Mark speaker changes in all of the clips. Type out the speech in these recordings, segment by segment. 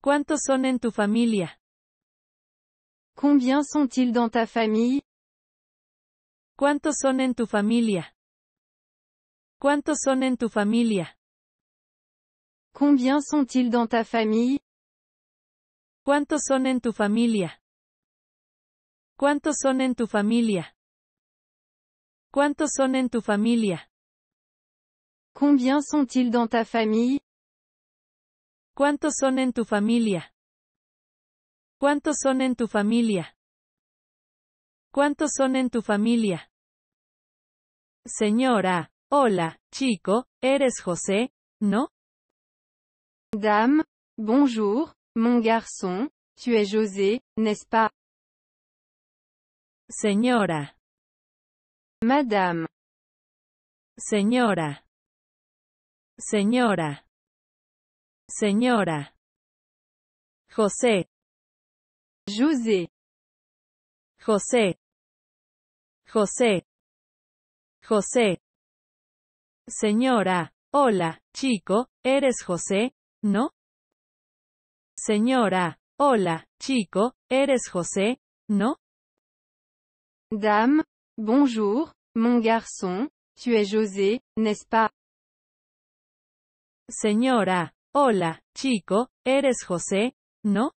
Speaker 1: ¿Cuántos son en tu familia? Combien sont-ils dans ta famille? ¿Cuántos son en tu familia? ¿Cuántos son en tu familia? Combien sont-ils dans ta famille? ¿Cuántos son en tu familia? ¿Cuántos son en tu familia? ¿Cuántos son en tu familia? Combien sont-ils dans ta famille? ¿Cuántos son en tu familia? ¿Cuántos son en tu familia? ¿Cuántos son en tu familia? Señora, hola, chico, ¿eres José? ¿No? Dame, bonjour,
Speaker 2: mon garçon, tu es José, n'est-ce pas? Señora. Madame. Señora. Señora. Señora. José. José. José. José. José.
Speaker 1: Señora. Hola, chico, ¿eres José? ¿No? Señora. Hola, chico, ¿eres José? ¿No?
Speaker 3: Dame, bonjour, mon garçon, tu es José, n'est-ce pas?
Speaker 1: Señora. Hola, chico, ¿eres José? ¿No?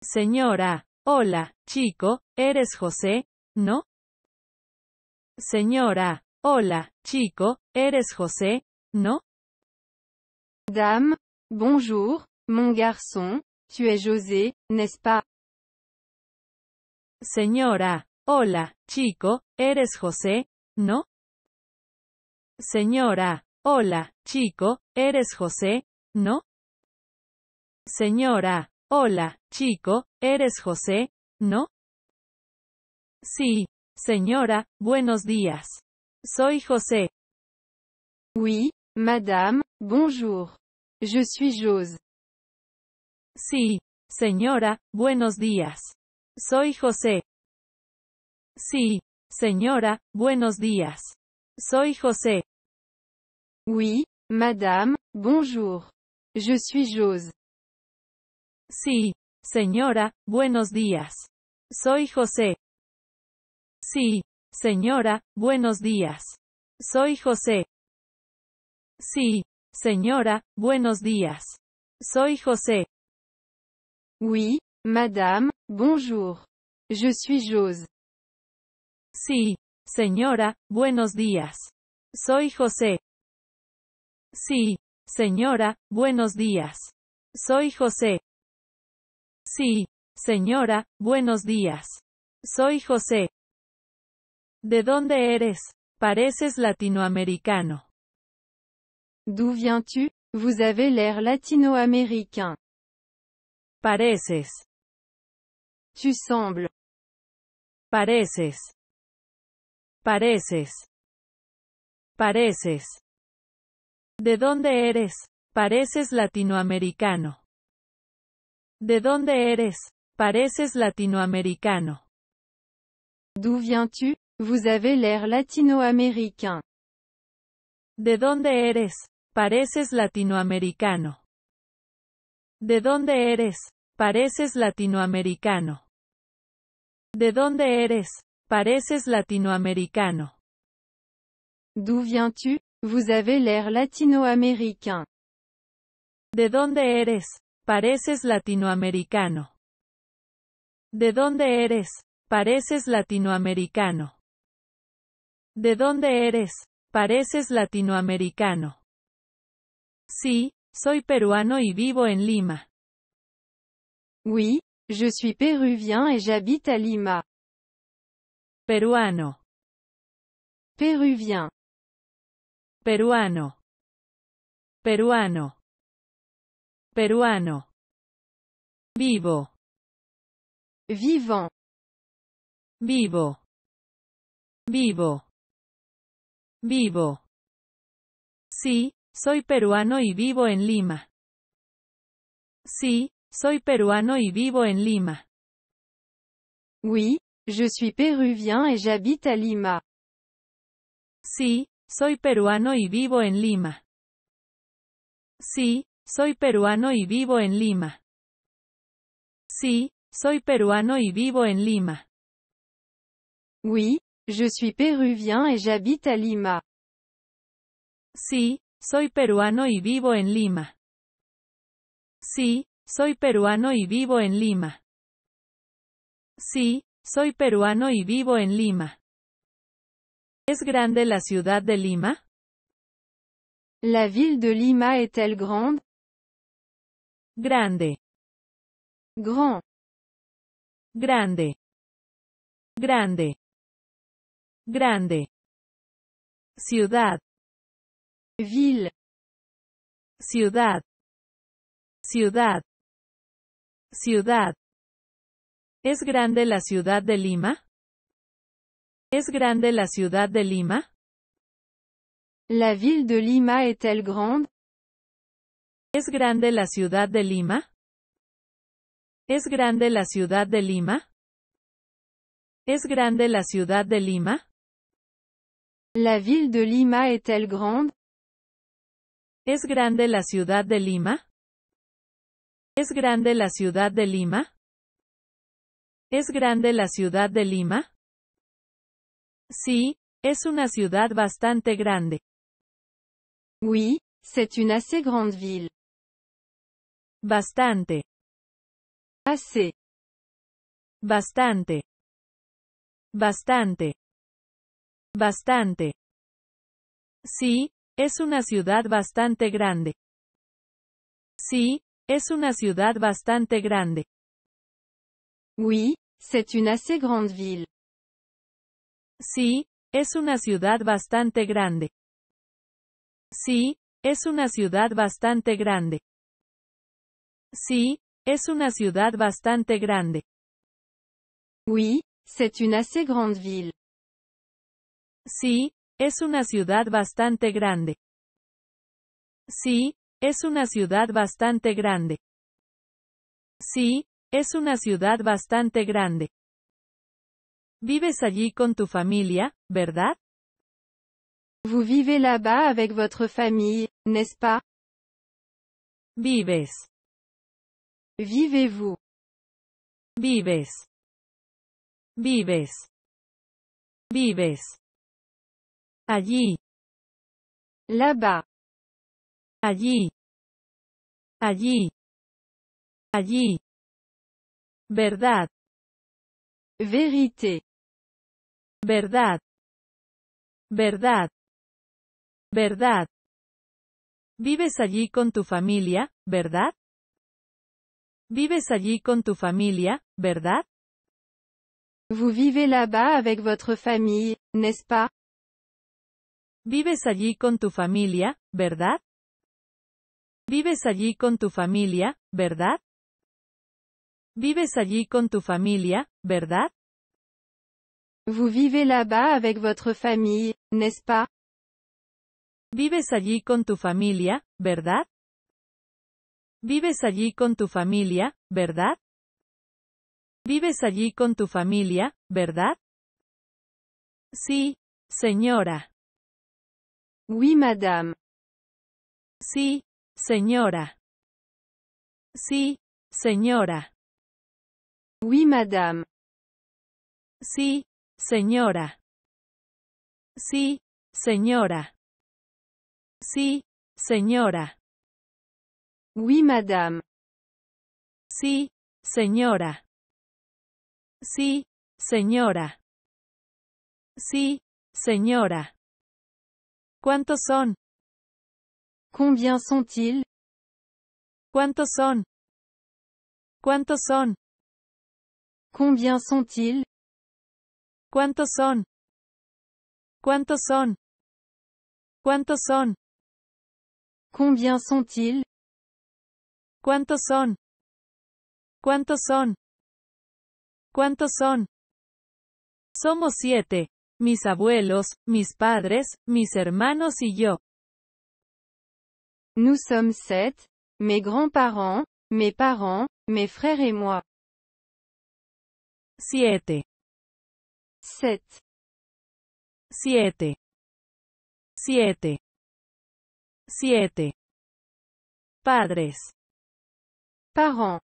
Speaker 1: Señora, hola, chico, ¿eres José? ¿No? Señora, hola, chico, ¿eres José? ¿No? Dame, bonjour, mon garçon, tu es José, n'est-ce pas? Señora, hola, chico, ¿eres José? ¿No? Señora, Hola, chico, ¿eres José? ¿No? Señora, hola, chico, ¿eres José? ¿No? Sí, señora, buenos días. Soy José. Oui, madame, bonjour. Je suis Jose. Sí, señora, buenos días. Soy José. Sí, señora, buenos días. Soy José. Oui, madame, bonjour. Je suis Jose. Sí, señora, buenos días. Soy José. Sí, señora, buenos días. Soy José. Sí, señora, buenos días. Soy José. Oui, madame, bonjour. Je suis Jose. Sí, señora, buenos días. Soy José. Sí. Señora, buenos días. Soy José. Sí. Señora, buenos días. Soy José. ¿De dónde eres? Pareces latinoamericano.
Speaker 3: D'où viens-tu? Vous avez l'air latino
Speaker 2: Pareces. Tu sembles.
Speaker 1: Pareces. Pareces. Pareces. ¿De dónde eres? Pareces latinoamericano. ¿De dónde eres? Pareces latinoamericano. D'où viens-tu? Vous avez l'air latinoaméricain. ¿De dónde eres? Pareces latinoamericano. ¿De dónde eres? Pareces latinoamericano. ¿De dónde eres? Pareces latinoamericano. D'où viens-tu? Vous avez l'air
Speaker 3: latino-américain. ¿De dónde eres?
Speaker 1: Pareces latinoamericano. ¿De dónde eres? Pareces latinoamericano. ¿De dónde eres? Pareces latinoamericano. Sí, soy peruano y vivo en Lima. Oui, je suis péruvien et j'habite à Lima.
Speaker 2: Peruano. Peruvien peruano, peruano, peruano. Vivo, vivant, vivo, vivo, vivo.
Speaker 1: Sí, soy peruano y vivo en Lima. Sí, soy peruano y vivo en Lima. Oui, je suis péruvien et j'habite à Lima. Sí, soy peruano y vivo en Lima. Sí, soy peruano y vivo en Lima. Sí, soy peruano y vivo en Lima. Oui, je suis et j'habite Lima. Sí, soy peruano y vivo en Lima. Sí, soy peruano y vivo en Lima. Sí, soy peruano y vivo en Lima. ¿Es grande la ciudad de Lima?
Speaker 3: La ville de Lima est-elle grande?
Speaker 1: Grande.
Speaker 2: Grand. Grande. Grande. Grande. Ciudad. Ville. Ciudad. Ciudad. Ciudad. ¿Es grande la ciudad de Lima?
Speaker 1: ¿Es grande la ciudad de Lima? La ville de Lima est-elle grande? ¿Es grande la ciudad de Lima? ¿Es grande la ciudad de Lima? ¿Es grande la ciudad de Lima? La ville de Lima est-elle grande? ¿Es grande la ciudad de Lima? ¿Es grande la ciudad de Lima? ¿Es grande la ciudad de Lima? Sí, es una ciudad bastante grande.
Speaker 2: Oui, c'est une assez grande ville. Bastante. Assez. Bastante.
Speaker 1: Bastante. Bastante. Sí, es una ciudad bastante grande. Sí, es una ciudad bastante grande. Oui, c'est une assez grande ville. Sí, es una ciudad bastante grande. Sí, es una ciudad bastante grande. Sí, es una ciudad bastante grande. Oui, Sí, es una ciudad bastante grande. Sí, es una ciudad bastante grande. Sí, es una ciudad bastante grande. Vives allí con tu familia, ¿verdad? Vous vivez là-bas avec votre famille, n'est-ce pas? Vives.
Speaker 2: Vivez-vous. Vives. Vives. Vives. Allí. Là-bas. Allí. Allí. Allí. Verdad. Vérité. verdad, verdad,
Speaker 1: verdad. ¿Vives allí con tu familia, verdad? ¿Vives allí con tu familia, verdad? Vous vivez là
Speaker 3: avec votre famille, n'est-ce
Speaker 1: ¿Vives allí con tu familia, verdad? ¿Vives allí con tu familia, verdad? ¿Vives allí con tu familia, verdad? Vous vivez là-bas avec votre famille, n'est-ce pas? Vives allí con tu familia, ¿verdad? Vives allí con tu familia, ¿verdad? Vives allí con tu familia, ¿verdad? Sí, señora. Oui,
Speaker 2: madame. Sí, señora. Sí, señora. Oui, madame. Sí, Señora. Sí, señora. Sí, señora. Oui, madame. Sí, señora. Sí, señora. Sí, señora. ¿Cuántos son? Combien son ils ¿Cuántos son? ¿Cuántos son? Combien sont-ils? ¿Cuántos son? ¿Cuántos son? ¿Cuántos son? Combien sont ¿Cuántos son?
Speaker 1: ¿Cuántos son? ¿Cuántos son? Somos siete. Mis abuelos, mis padres, mis hermanos y yo.
Speaker 3: Nous sommes sept. Mes grands-parents, mes
Speaker 2: parents, mes frères et moi. Siete set siete siete siete padres parents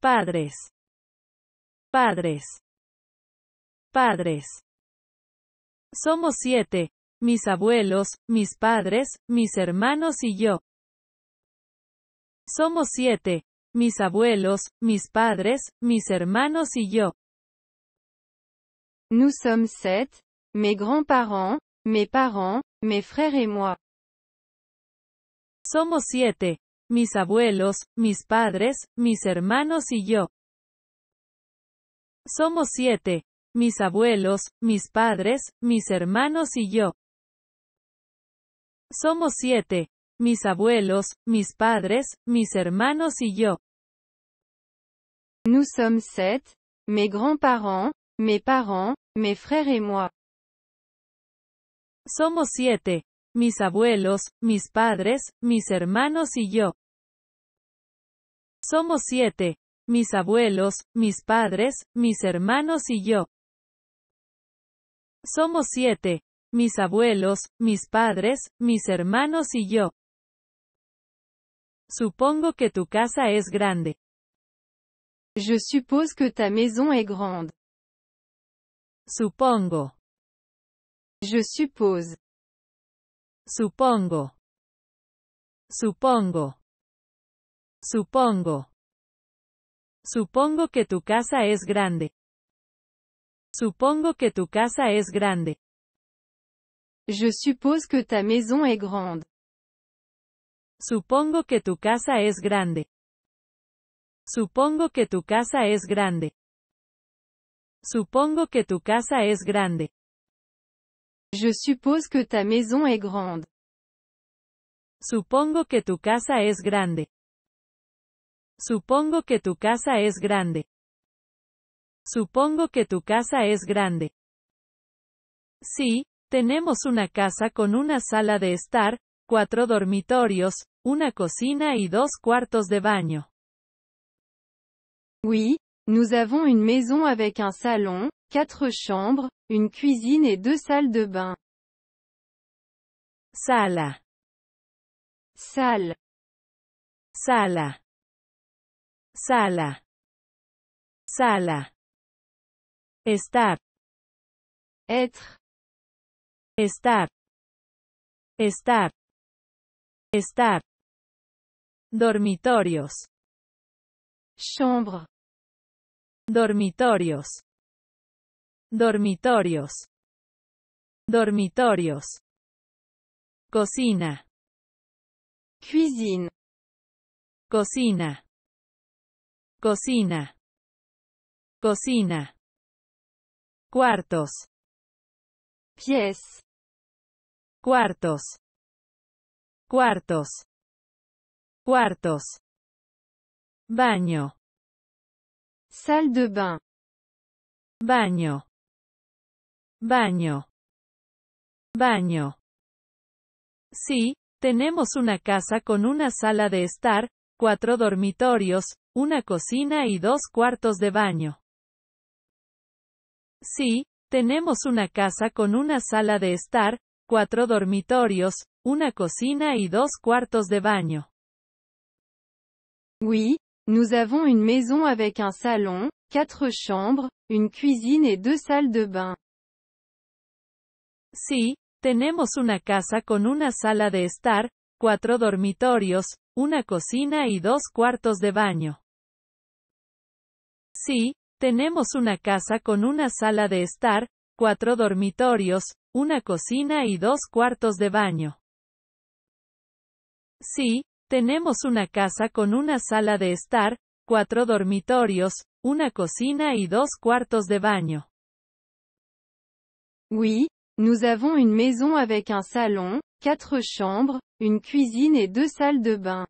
Speaker 2: padres padres
Speaker 1: padres somos siete mis abuelos mis padres mis hermanos y yo somos siete mis abuelos mis padres mis hermanos y yo
Speaker 3: Nous sommes sept, mes grands-parents, mes parents, mes frères et moi.
Speaker 1: Somos siete. Mis abuelos, mis padres, mis hermanos y yo. Somos siete. Mis abuelos, mis padres, mis hermanos y yo. Somos siete. Mis abuelos, mis padres, mis hermanos y yo.
Speaker 3: Nous sommes sept. Mes grands-parents, Mes
Speaker 1: parents, mes frères et moi. Somos siete. Mis abuelos, mis padres, mis hermanos y yo. Somos siete. Mis abuelos, mis padres, mis hermanos y yo. Somos siete. Mis abuelos, mis padres, mis hermanos y yo. Supongo que tu casa es grande. Je suppose que ta maison est grande.
Speaker 2: Supongo. Je suppose. Supongo. Supongo. Supongo.
Speaker 1: Supongo que tu casa es grande. Supongo que tu casa es grande. Je suppose que ta maison est grande. Supongo que tu casa es grande. Supongo que tu casa es grande. Supongo que tu casa es grande. Je suppose que ta maison est grande. Supongo que tu casa es grande. Supongo que tu casa es grande. Supongo que tu casa es grande. Sí, tenemos una casa con una sala de estar, cuatro dormitorios, una cocina y dos cuartos de baño.
Speaker 3: Nous avons une maison avec un salon, quatre chambres, une cuisine et deux salles de bain.
Speaker 2: Sala. Salle. Sala. Sala. Sala. Estar. Être. Estar. Estar. Estar. Dormitorios. Chambre. dormitorios, dormitorios, dormitorios, cocina, cuisine, cocina, cocina, cocina, cuartos, pies, cuartos, cuartos, cuartos, baño, Sal de bain. Baño.
Speaker 1: Baño. Baño. Sí, tenemos una casa con una sala de estar, cuatro dormitorios, una cocina y dos cuartos de baño. Sí, tenemos una casa con una sala de estar, cuatro dormitorios, una cocina y dos cuartos de baño.
Speaker 3: Nous avons une maison avec un salon, quatre chambres, une cuisine et deux salles de bain.
Speaker 1: Sí, tenemos una casa con una sala de estar, cuatro dormitorios, una cocina y dos cuartos de baño. Sí, tenemos una casa con una sala de estar, cuatro dormitorios, una cocina y dos cuartos de baño. Sí, tenemos una casa con una sala de estar, cuatro dormitorios, una cocina y dos cuartos de baño.
Speaker 3: Oui, nous avons une maison avec un salon, quatre chambres, une cuisine et deux salles de bain.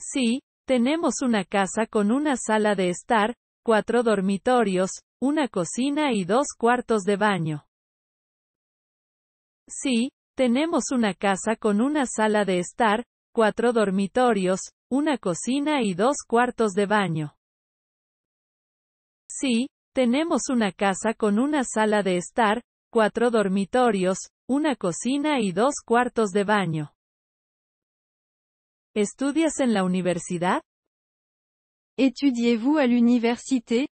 Speaker 3: Sí,
Speaker 1: tenemos una casa con una sala de estar, cuatro dormitorios, una cocina y dos cuartos de baño. Sí, tenemos una casa con una sala de estar, cuatro dormitorios, una cocina y dos cuartos de baño. Sí, tenemos una casa con una sala de estar, cuatro dormitorios, una cocina y dos cuartos de baño. ¿Estudias en la universidad? Étudiez-vous à l'université?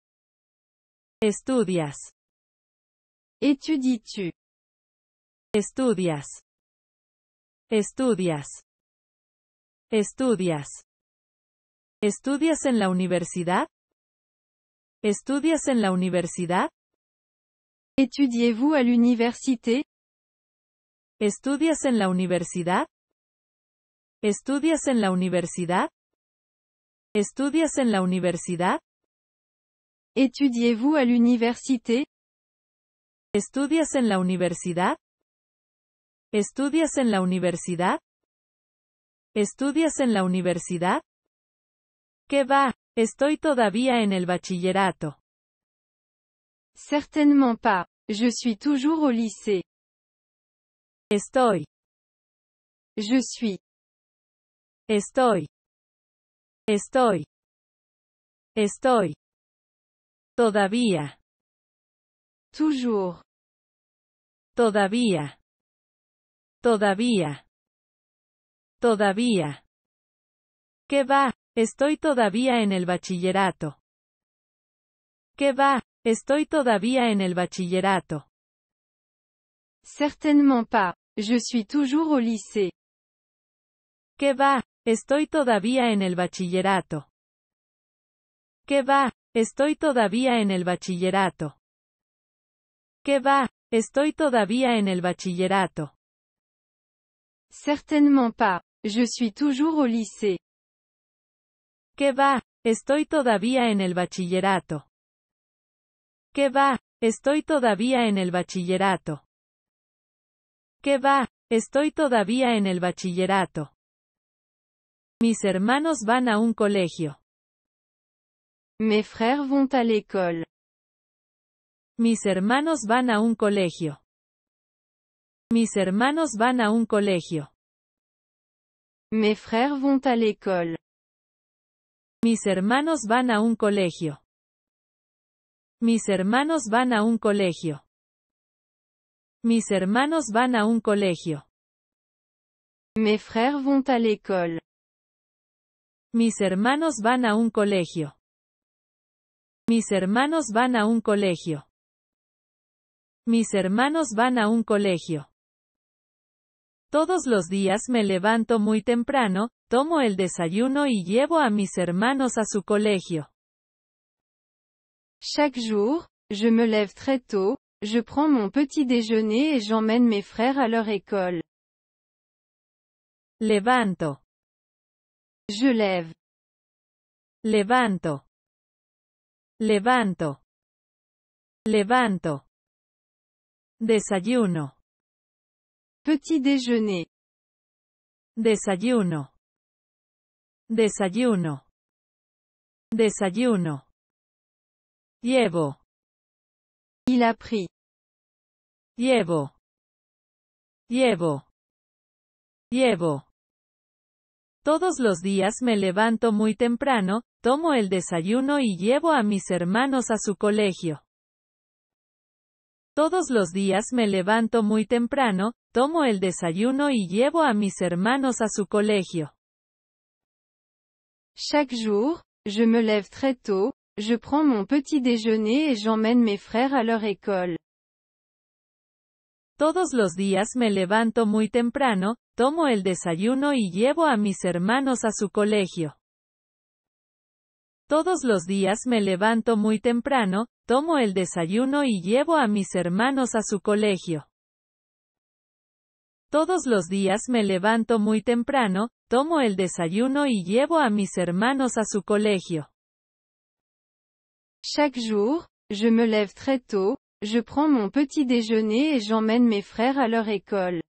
Speaker 2: Estudias. Étudies-tu? Estudias.
Speaker 1: Estudias. Estudias. ¿Estudias en la universidad? ¿Estudias en la universidad? Étudiez-vous à l'université? ¿Estudias en la universidad? ¿Estudias en la universidad? ¿Estudias en la universidad? Étudiez-vous à l'université? ¿Estudias en la universidad? ¿Estudias en la universidad? ¿Estudias en la universidad? ¿Qué va? Estoy todavía en el bachillerato. Certainement pas. Je suis toujours au lycée.
Speaker 2: Estoy. Je suis. Estoy. Estoy. Estoy. Todavía. Toujours. Todavía.
Speaker 1: Todavía. Todavía. ¿Qué va? Estoy todavía en el bachillerato. ¿Qué va? Estoy todavía en el bachillerato. Certainement pas. Je suis toujours au lycée. ¿Qué va? Estoy todavía en el bachillerato. ¿Qué va? Estoy todavía en el bachillerato. ¿Qué va? Estoy todavía en el bachillerato. Certainement pas. Je suis toujours au lycée. ¿Qué va? Estoy todavía en el bachillerato. ¿Qué va? Estoy todavía en el bachillerato. ¿Qué va? Estoy todavía en el bachillerato. Mis hermanos van a un colegio. Mes frères vont à l'école. Mis hermanos van a un colegio. Mis hermanos van a un colegio. Mes Mis hermanos van a un colegio. Mis hermanos van a un colegio. Mis hermanos van a un colegio. Mes Mis hermanos van a un colegio. Mis hermanos van a un colegio. Mis hermanos van a un colegio. Todos los días me levanto muy temprano, tomo el desayuno y llevo a mis hermanos a su colegio.
Speaker 3: Chaque jour, je me lève très tôt, je prends mon petit déjeuner et j'emmène mes frères à leur école. Levanto. Je lève.
Speaker 2: Levanto. Levanto. Levanto. Desayuno. Petit déjeuner. Desayuno. Desayuno. Desayuno. Llevo. y la pris. Llevo. Llevo.
Speaker 1: Llevo. Todos los días me levanto muy temprano, tomo el desayuno y llevo a mis hermanos a su colegio. Todos los días me levanto muy temprano, tomo el desayuno y llevo a mis hermanos a su colegio.
Speaker 3: Chaque jour, je me lève très tôt, je prends mon petit déjeuner et j'emmène mes frères à leur école. Todos los días me levanto
Speaker 1: muy temprano, tomo el desayuno y llevo a mis hermanos a su colegio. Todos los días me levanto muy temprano, tomo el desayuno y llevo a mis hermanos a su colegio. Todos los días me levanto muy temprano, tomo el desayuno y llevo a mis
Speaker 3: hermanos a su colegio. Chaque jour, je me lève très tôt, je prends mon petit déjeuner et j'emmène mes frères à leur école.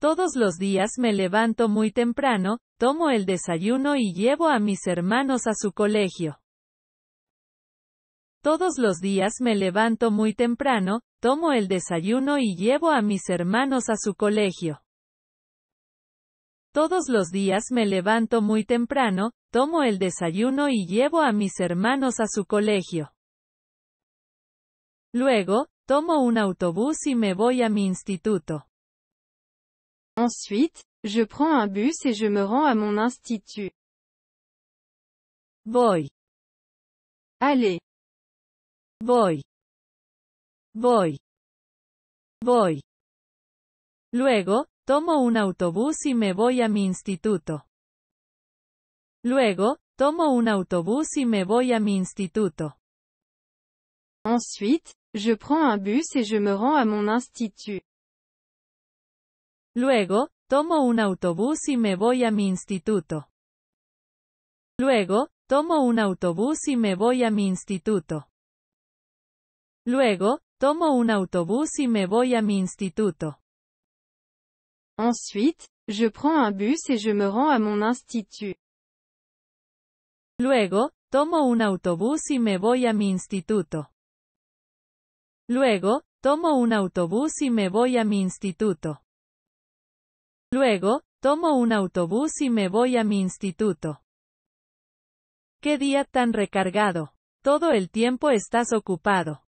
Speaker 3: Todos los días me levanto muy temprano, tomo el
Speaker 1: desayuno y llevo a mis hermanos a su colegio. Todos los días me levanto muy temprano, tomo el desayuno y llevo a mis hermanos a su colegio. Todos los días me levanto muy temprano, tomo el desayuno y llevo a mis hermanos a su colegio. Luego, tomo un autobús y me voy a mi instituto. Ensuite, je prends un bus et je me rends à mon institut.
Speaker 2: Voy. Allez. Voy. Voy. Voy.
Speaker 1: Luego, tomo un autobús y me voy a mi instituto. Luego, tomo un autobús y me voy a mi instituto. Ensuite, je prends un bus et je me rends à mon institut. Luego, tomo un autobús y me voy a mi instituto. Luego, tomo un autobús y me voy a mi instituto. Luego, tomo un autobús y me voy a mi instituto. Ensuite, je prends un bus et je me rends a mon institut. Luego, tomo un autobús y me voy a mi instituto. Luego, tomo un autobús y me voy a mi instituto. Luego, tomo un autobús y me voy a mi instituto. Qué día tan recargado. Todo el tiempo estás ocupado.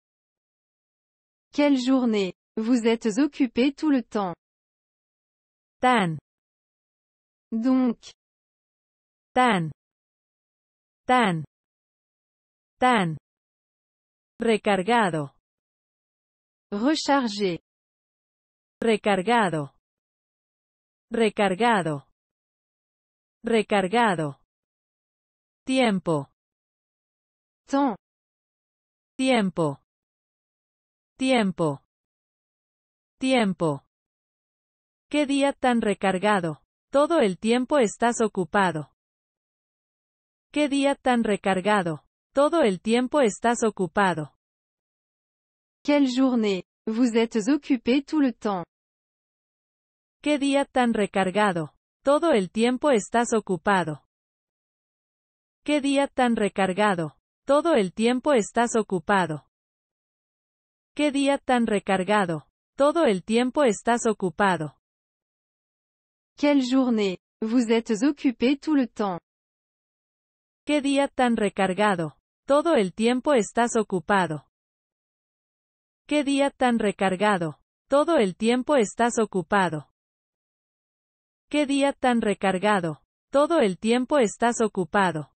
Speaker 1: Quelle journée. Vous êtes occupé tout le
Speaker 2: temps. Tan. Donc. Tan. Tan. Tan. Recargado. Rechargé. Recargado. Recargado. Recargado. Tiempo. Temps.
Speaker 1: Tiempo. Tiempo. Tiempo. Qué día tan recargado. Todo el tiempo estás ocupado. Qué día tan recargado. Todo el tiempo estás ocupado. Quelle journée. Vous êtes occupé tout le temps. Qué día tan recargado. Todo el tiempo estás ocupado. Qué día tan recargado. Todo el tiempo estás ocupado. Qué día tan recargado. Todo el tiempo estás ocupado. Quelle journée. Vous êtes occupé tout le temps. Qué día tan recargado. Todo el tiempo estás ocupado. Qué día tan recargado. Todo el tiempo estás ocupado. Qué día tan recargado. Todo el tiempo
Speaker 2: estás ocupado.